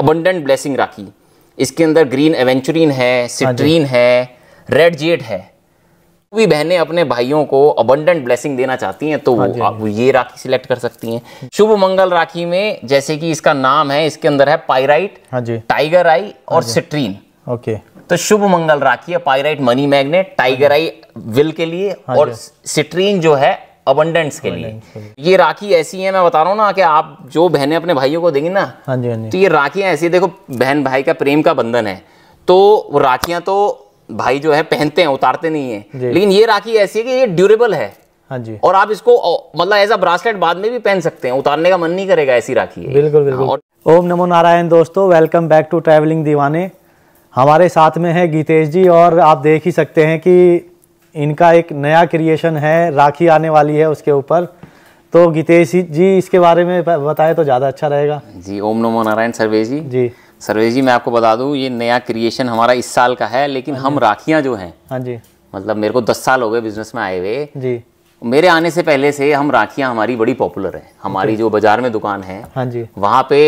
Abundant blessing राखी इसके अंदर green एवेंचुरीन है सिट्रीन हाँ है रेड जेट है भी बहनें अपने भाइयों को अबंडेंट ब्लेसिंग देना चाहती हैं तो हाँ वो आप हाँ ये राखी सिलेक्ट कर सकती हैं शुभ मंगल राखी में जैसे कि इसका नाम है इसके अंदर है पाइराइट टाइगर आई और सिट्रीन ओके तो शुभ मंगल राखी है pyrite money magnet tiger eye will के लिए और सिट्रीन जो है अबंडेंस के लिए ये राखी ऐसी है मैं बता रहा हूँ ना कि आप जो बहनें अपने भाइयों को देंगी ना हाँ जी हाँ जी तो ये राखियाँ ऐसी देखो बहन भाई का प्रेम का बंधन है तो राखियाँ तो भाई जो है पहनते हैं उतारते नहीं है लेकिन ये राखी ऐसी है कि ये ड्यूरेबल है हाँ जी और आप इसको मतलब एज अ ब्रासलेट बाद में भी पहन सकते हैं उतारने का मन नहीं करेगा ऐसी राखी है बिल्कुल बिल्कुल और ओम नमो नारायण दोस्तों वेलकम बैक टू ट्रैवलिंग दीवाने हमारे साथ में है गीतेश जी और आप देख ही सकते हैं कि इनका एक नया क्रिएशन है राखी आने वाली है उसके ऊपर तो गीतेश जी इसके बारे में बताएं तो ज़्यादा अच्छा रहेगा जी ओम नमो नारायण सर्वे जी जी सर्वे जी मैं आपको बता दूं ये नया क्रिएशन हमारा इस साल का है लेकिन हाँ हम राखियां जो हैं हाँ जी मतलब मेरे को दस साल हो गए बिजनेस में आए हुए जी मेरे आने से पहले से हम राखियां हमारी बड़ी पॉपुलर है हमारी जो बाजार में दुकान है हाँ जी वहाँ पे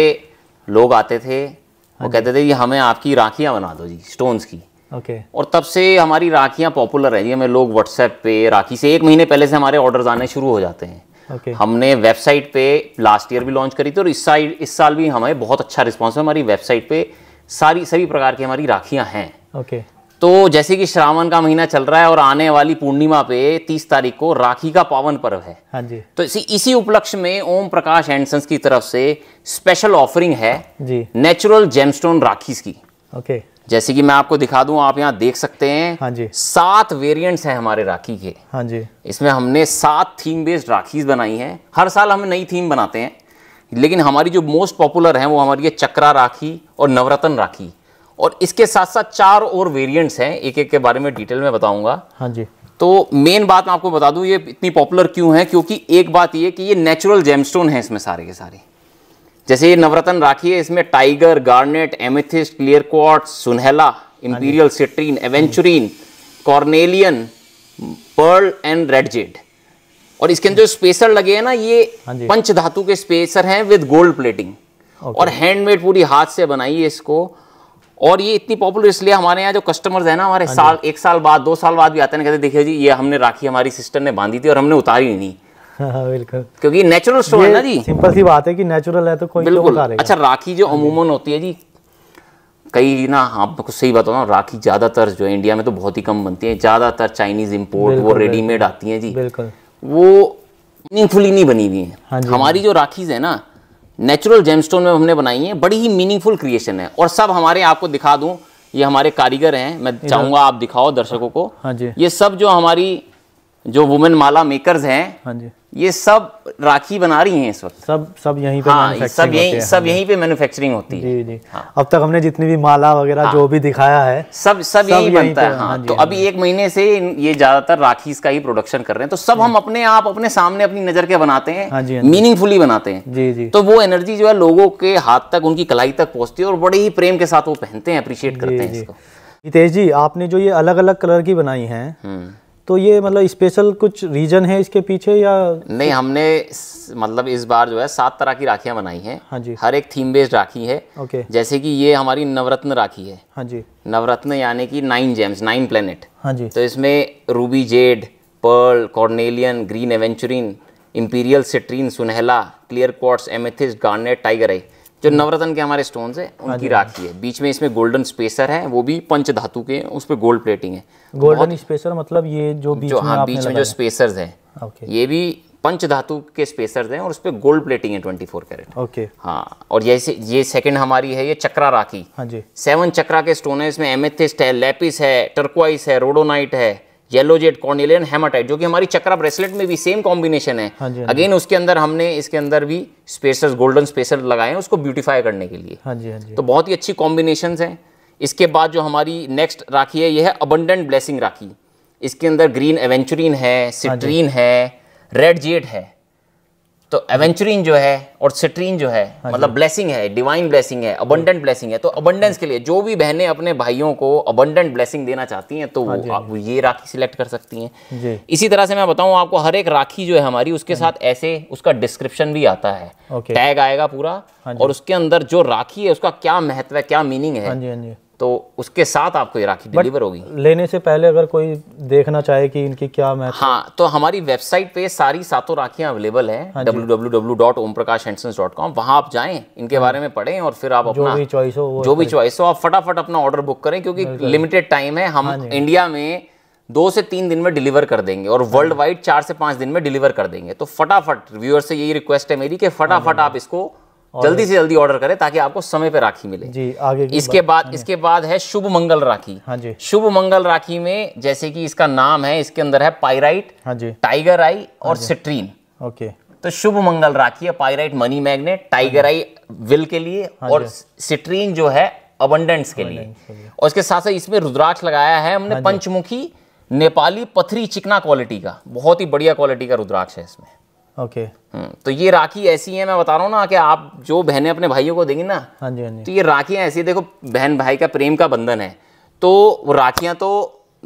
लोग आते थे वो हाँ कहते थे ये हमें आपकी राखियाँ बना दो जी स्टोन्स की ओके okay. और तब से हमारी राखियाँ पॉपुलर है हमें लोग व्हाट्सएप पे राखी से एक महीने पहले से हमारे ऑर्डर आने शुरू हो जाते हैं Okay. हमने वेबसाइट पे लास्ट ईयर भी लॉन्च करी थी और इस साल इस साल भी हमें बहुत अच्छा रिस्पांस है हमारी वेबसाइट पे सारी सभी प्रकार की हमारी राखियां हैं ओके okay. तो जैसे कि श्रावण का महीना चल रहा है और आने वाली पूर्णिमा पे तीस तारीख को राखी का पावन पर्व है हाँ जी तो इसी इसी उपलक्ष्य में ओम प्रकाश एंडसंस की तरफ से स्पेशल ऑफरिंग है जी नेचुरल जेमस्टोन राखीज की ओके okay. जैसे कि मैं आपको दिखा दूं आप यहाँ देख सकते हैं हाँ जी सात वेरिएंट्स हैं हमारे राखी के हाँ जी इसमें हमने सात थीम बेस्ड राखीज बनाई हैं हर साल हम नई थीम बनाते हैं लेकिन हमारी जो मोस्ट पॉपुलर हैं वो हमारी है चक्रा राखी और नवरत्न राखी और इसके साथ साथ चार और वेरियंट्स हैं एक एक के बारे में डिटेल में बताऊंगा हाँ जी तो मेन बात मैं आपको बता दूं ये इतनी पॉपुलर क्यों है क्योंकि एक बात ये कि ये नेचुरल जेमस्टोन है इसमें सारे के सारे जैसे ये नवरत्न राखी है इसमें tiger garnet amethyst clear quartz सुनहला imperial citrine aventurine carnelian pearl and red jade और इसके अंदर जो स्पेसर लगे हैं ना ये हाँ पंच धातु के स्पेसर हैं विद गोल्ड प्लेटिंग और हैंडमेड पूरी हाथ से बनाई है इसको और ये इतनी पॉपुलर इसलिए हमारे यहाँ जो कस्टमर्स हैं ना हमारे हाँ साल एक साल बाद दो साल बाद भी आते हैं कहते देखिए जी ये हमने राखी हमारी सिस्टर ने बांधी थी और हमने उतारी नहीं हाँ, हाँ बिल्कुल क्योंकि नेचुरल स्टोन है ना जी सिंपल सी बात है कि नेचुरल है तो कोई बिल्कुल अच्छा राखी जो हाँ अमूमन होती है जी कई ना आपको हाँ, सही बताओ ना राखी ज़्यादातर जो इंडिया में तो बहुत ही कम बनती है ज़्यादातर चाइनीज इम्पोर्ट वो रेडीमेड आती है जी बिल्कुल वो मीनिंगफुली नहीं बनी हुई है हमारी जो राखीज है ना नेचुरल जेमस्टोन में हमने बनाई है बड़ी ही मीनिंगफुल क्रिएशन है और सब हमारे आपको दिखा दूं ये हमारे कारीगर हैं मैं चाहूंगा आप दिखाओ दर्शकों को हाँ जी ये सब जो हमारी जो वुमेन माला मेकर्स हैं हाँ जी ये सब राखी बना रही हैं इस वक्त सब सब यहीं पे हाँ, सब यहीं सब हाँ यहीं पे मैन्युफैक्चरिंग होती है जी जी हाँ। अब तक हमने जितनी भी माला वगैरह हाँ। जो भी दिखाया है सब सब, सब यहीं, बनता है हाँ, हाँ तो हाँ अभी एक महीने से ये ज्यादातर राखी का ही प्रोडक्शन कर रहे हैं तो सब हम अपने आप अपने सामने अपनी नजर के बनाते हैं मीनिंगफुली बनाते हैं जी जी तो वो एनर्जी जो है लोगों के हाथ तक उनकी कलाई तक पहुंचती है और बड़े ही प्रेम के साथ वो पहनते हैं अप्रिशिएट करते हैं इसको हितेश जी आपने जो ये अलग अलग कलर की बनाई हैं हम्म। तो ये मतलब स्पेशल कुछ रीजन है इसके पीछे या नहीं हमने मतलब इस बार जो है सात तरह की राखियां बनाई हैं हाँ जी हर एक थीम बेस्ड राखी है ओके जैसे कि ये हमारी नवरत्न राखी है हाँ जी नवरत्न यानी कि नाइन जेम्स नाइन प्लेनेट हाँ जी तो इसमें ruby jade pearl carnelian green aventurine imperial citrine सुनहला clear quartz amethyst garnet tiger eye जो नवरत्न के हमारे स्टोन्स है हाँ उनकी राखी है बीच में इसमें गोल्डन स्पेसर है वो भी पंच धातु के उस पर गोल्ड प्लेटिंग है गोल्डन स्पेसर मतलब ये जो बीच जो हाँ बीच में जो स्पेसर है ये भी पंच धातु के स्पेसर हैं और उस पर गोल्ड प्लेटिंग है फोर कैरेट ओके हाँ और ये ये सेकंड हमारी है ये चक्रा राखी हाँ जी सेवन चक्रा के स्टोन है इसमें एमेथिस्ट है लेपिस है टर्कवाइस है रोडोनाइट है येलो जेट कॉर्निलियन हेमाटाइट जो कि हमारी चक्रा ब्रेसलेट में भी सेम कॉम्बिनेशन है हाँ अगेन हाँ उसके अंदर हमने इसके अंदर भी स्पेसर्स गोल्डन स्पेसर लगाए हैं उसको ब्यूटीफाई करने के लिए हाँ जी, हाँ जी। तो बहुत ही अच्छी कॉम्बिनेशन है इसके बाद जो हमारी नेक्स्ट राखी है यह है अबंडेंट ब्लेसिंग राखी इसके अंदर ग्रीन एवेंचुरीन है सिट्रीन हाँ है रेड जेट है तो एवेंचुरिन जो है और सिट्रीन जो है हाँ मतलब ब्लेसिंग है डिवाइन ब्लेसिंग है अबंडेंट ब्लेसिंग है तो अबंडेंस के लिए जो भी बहनें अपने भाइयों को अबंडेंट ब्लेसिंग देना चाहती हैं तो हाँ वो हाँ आप ये राखी सिलेक्ट कर सकती हैं इसी तरह से मैं बताऊं आपको हर एक राखी जो है हमारी उसके साथ ऐसे उसका डिस्क्रिप्शन भी आता है टैग आएगा पूरा और उसके अंदर जो राखी है उसका क्या महत्व है क्या मीनिंग है तो उसके साथ आपको ये राखी डिलीवर होगी लेने से पहले अगर कोई देखना चाहे कि इनकी क्या मैं हाँ तो हमारी वेबसाइट पे सारी सातों राखियां अवेलेबल है W W W dot Om Prakash and sons dot com वहाँ आप जाएं इनके हाँ। बारे में पढ़ें और फिर आप अपना जो भी चॉइस हो जो भी चॉइस हो आप फटाफट अपना ऑर्डर बुक करें क्योंकि लिमिटेड टाइम है हम इंडिया हाँ में दो से तीन दिन में डिलीवर कर देंगे और वर्ल्ड वाइड चार से पाँच दिन में डिलीवर कर देंगे तो फटाफट व्यूअर से यही रिक्वेस्ट है मेरी कि फटाफट हाँ आप इसको जल्दी से जल्दी ऑर्डर करें ताकि आपको समय पे राखी मिले जी आगे इसके बाद हाँ इसके बाद है शुभ मंगल राखी हाँ जी शुभ मंगल राखी में जैसे कि इसका नाम है इसके अंदर है पाइराइट हाँ जी टाइगर हाँ आई और सिट्रीन ओके तो शुभ मंगल राखी है pyrite money magnet tiger eye will के लिए हाँ और सिट्रीन जो है अबंडेंस के लिए और इसके साथ साथ इसमें रुद्राक्ष लगाया है हमने पंचमुखी नेपाली पथरी चिकना क्वालिटी का बहुत ही बढ़िया क्वालिटी का रुद्राक्ष है इसमें ओके हम्म, तो ये राखी ऐसी है मैं बता रहा हूँ ना कि आप जो बहनें अपने भाइयों को देंगी ना हाँ जी हाँ जी तो ये राखियाँ ऐसी देखो बहन भाई का प्रेम का बंधन है तो राखियाँ तो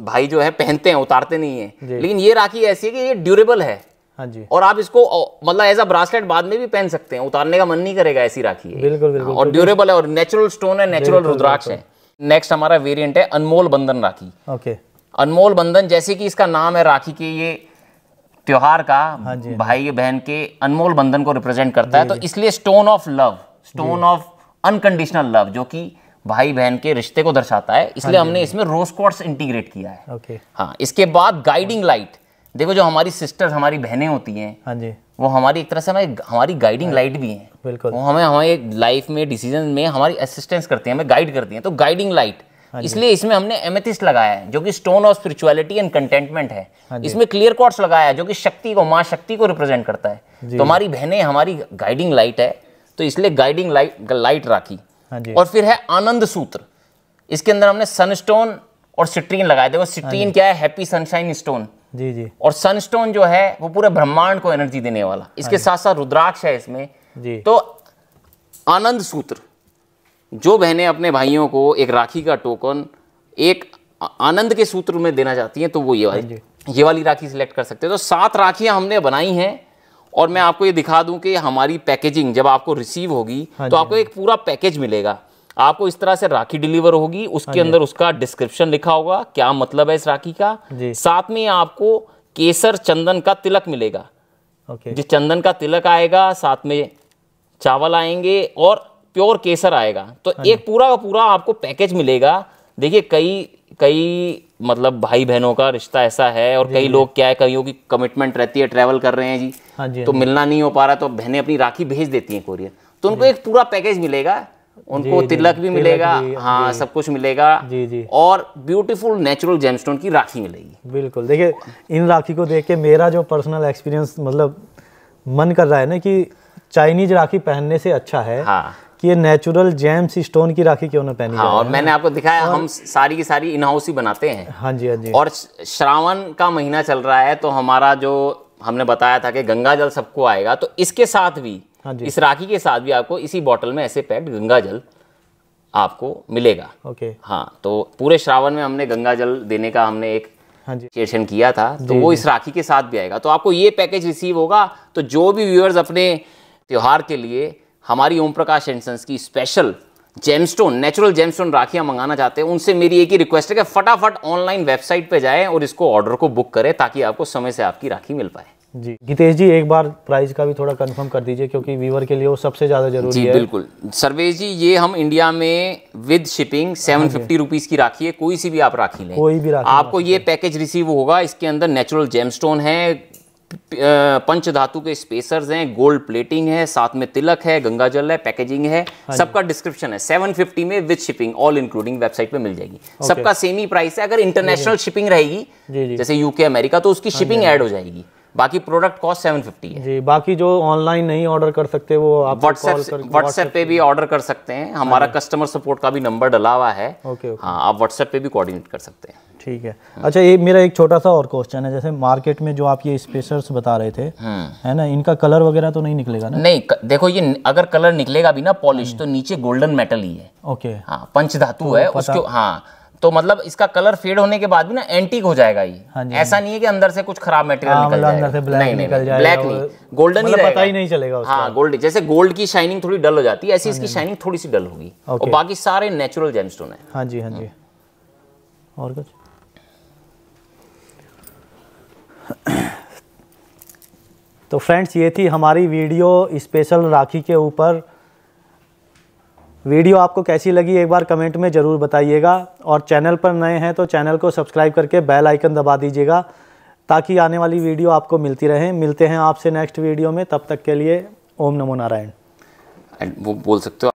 भाई जो है पहनते हैं उतारते नहीं है लेकिन ये राखी ऐसी है कि ये ड्यूरेबल है हाँ जी और आप इसको मतलब एज अ ब्रासलेट बाद में भी पहन सकते हैं उतारने का मन नहीं करेगा ऐसी राखी है बिल्कुल बिल्कुल और ड्यूरेबल है और नेचुरल स्टोन है नेचुरल रुद्राक्ष है नेक्स्ट हमारा वेरिएंट है अनमोल बंधन राखी ओके अनमोल बंधन जैसे कि इसका नाम है राखी के ये त्योहार का हाँ, हाँ भाई बहन के अनमोल बंधन को रिप्रेजेंट करता है तो इसलिए stone of love stone of unconditional love जो कि भाई बहन के रिश्ते को दर्शाता है इसलिए हाँ हमने हाँ इसमें रोज क्वार्ट्स इंटीग्रेट किया है ओके हाँ इसके बाद गाइडिंग लाइट देखो जो हमारी सिस्टर्स हमारी बहनें होती हैं हाँ जी वो हमारी एक तरह से हमारी हमारी गाइडिंग लाइट भी हैं बिल्कुल वो हमें हमारे लाइफ में डिसीजन में हमारी असिस्टेंस करती हैं हमें गाइड करती हैं तो गाइडिंग लाइट हाँ इसलिए इसमें हमने एमेथिस्ट लगाया है जो कि stone of spirituality and contentment है हाँ इसमें क्लियर कॉट्स लगाया है जो कि शक्ति को माँ शक्ति को रिप्रेजेंट करता है तो हमारी बहनें हमारी गाइडिंग लाइट है तो इसलिए गाइडिंग लाइट लाइट राखी हाँ और फिर है आनंद सूत्र इसके अंदर हमने सनस्टोन और सिट्रीन लगाया देखो सिट्रीन क्या है हैप्पी सनशाइन स्टोन जी जी और सनस्टोन जो है वो पूरे ब्रह्मांड को एनर्जी देने वाला इसके साथ साथ रुद्राक्ष है इसमें जी तो आनंद सूत्र जो बहनें अपने भाइयों को एक राखी का टोकन एक आनंद के सूत्र में देना चाहती हैं तो वो ये वाली हाँ ये वाली राखी सिलेक्ट कर सकते हैं तो सात राखियां हमने बनाई हैं और मैं आपको ये दिखा दूं कि हमारी पैकेजिंग जब आपको रिसीव होगी हाँ तो आपको एक पूरा पैकेज मिलेगा आपको इस तरह से राखी डिलीवर होगी उसके हाँ अंदर उसका डिस्क्रिप्शन लिखा होगा क्या मतलब है इस राखी का साथ में आपको केसर चंदन का तिलक मिलेगा जिस चंदन का तिलक आएगा साथ में चावल आएंगे और प्योर केसर आएगा तो हाँ एक पूरा का पूरा आपको पैकेज मिलेगा देखिए कई कई मतलब भाई बहनों का रिश्ता ऐसा है और कई लोग क्या है कईयों की कमिटमेंट रहती है ट्रैवल कर रहे हैं जी, हाँ जी हाँ तो मिलना नहीं हो पा रहा तो बहनें अपनी राखी भेज देती हैं कोरियर तो उनको एक पूरा पैकेज मिलेगा उनको तिलक भी मिलेगा हाँ, हाँ सब कुछ मिलेगा जी जी और ब्यूटीफुल नेचुरल जेमस्टोन की राखी मिलेगी बिल्कुल देखिए इन राखी को देख के मेरा जो पर्सनल एक्सपीरियंस मतलब मन कर रहा है ना कि चाइनीज राखी पहनने से अच्छा है हाँ। कि ये नेचुरल जेम्स स्टोन की राखी क्यों ना पहनी हाँ, और मैंने आपको दिखाया और... हम सारी की सारी इनहाउस ही बनाते हैं हाँ जी हाँ जी और श्रावण का महीना चल रहा है तो हमारा जो हमने बताया था कि गंगा जल सबको आएगा तो इसके साथ भी हाँ जी इस राखी के साथ भी आपको इसी बॉटल में ऐसे पैड गंगा जल आपको मिलेगा ओके हाँ तो पूरे श्रावण में हमने गंगा जल देने का हमने एक हाँ जी। किया था तो वो इस राखी के साथ भी आएगा तो आपको ये पैकेज रिसीव होगा तो जो भी व्यूअर्स अपने त्यौहार के लिए हमारी ओम प्रकाश एंडसंस की स्पेशल जेमस्टोन नेचुरल जेमस्टोन राखियां मंगाना चाहते हैं उनसे मेरी एक ही रिक्वेस्ट है कि फटाफट ऑनलाइन वेबसाइट पे जाएं और इसको ऑर्डर को बुक करें ताकि आपको समय से आपकी राखी मिल पाए जी गितेश जी एक बार प्राइस का भी थोड़ा कंफर्म कर दीजिए क्योंकि वीवर के लिए वो सबसे ज़्यादा जरूरी जी, है बिल्कुल सर्वेश जी ये हम इंडिया में with shipping seven fifty rupees की राखी है कोई सी भी आप राखी लें कोई भी राखी आपको ये पैकेज रिसीव होगा इसके अंदर नेचुरल जेमस्टोन है पंच धातु के स्पेसर्स हैं गोल्ड प्लेटिंग है साथ में तिलक है गंगा जल है पैकेजिंग है हाँ सबका डिस्क्रिप्शन है 750 में with shipping all including website पे मिल जाएगी सबका सेम ही प्राइस है अगर इंटरनेशनल शिपिंग रहेगी जैसे यूके अमेरिका तो उसकी शिपिंग हाँ ऐड हाँ हो जाएगी बाकी प्रोडक्ट कॉस्ट सेवन फिफ्टी है जी बाकी जो ऑनलाइन नहीं ऑर्डर कर सकते वो आप व्हाट्सएप व्हाट्सएप पे भी ऑर्डर कर सकते हैं हमारा कस्टमर सपोर्ट का भी नंबर डला हुआ है ओके हाँ आप व्हाट्सएप पे भी कोऑर्डिनेट कर सकते हैं ठीक है अच्छा ये मेरा एक छोटा सा और क्वेश्चन है जैसे मार्केट में जो आप ये स्पेसर्स बता रहे थे हाँ। है ना इनका कलर वगैरह तो नहीं निकलेगा ना नहीं देखो ये अगर कलर निकलेगा भी ना पॉलिश हाँ। तो नीचे गोल्डन मेटल ही है ओके हाँ पंच धातु तो है उसको हाँ तो मतलब इसका कलर फेड होने के बाद भी ना एंटीक हो जाएगा ये हाँ, हाँ ऐसा नहीं है कि अंदर से कुछ खराब मटेरियल मतलब निकल जाएगा अंदर से ब्लैक नहीं, नहीं, निकल जाएगा ब्लैक नहीं गोल्डन मतलब ही रहेगा पता ही नहीं चलेगा उसका हाँ गोल्ड जैसे गोल्ड की शाइनिंग थोड़ी डल हो जाती है ऐसी इसकी शाइनिंग थोड़ी सी डल होगी और बाकी सारे नेचुरल जेमस्टोन है हाँ जी हाँ जी और कुछ तो फ्रेंड्स ये थी हमारी वीडियो स्पेशल राखी के ऊपर वीडियो आपको कैसी लगी एक बार कमेंट में ज़रूर बताइएगा और चैनल पर नए हैं तो चैनल को सब्सक्राइब करके बेल आइकन दबा दीजिएगा ताकि आने वाली वीडियो आपको मिलती रहे मिलते हैं आपसे नेक्स्ट वीडियो में तब तक के लिए ओम नमो नारायण वो बोल सकते हो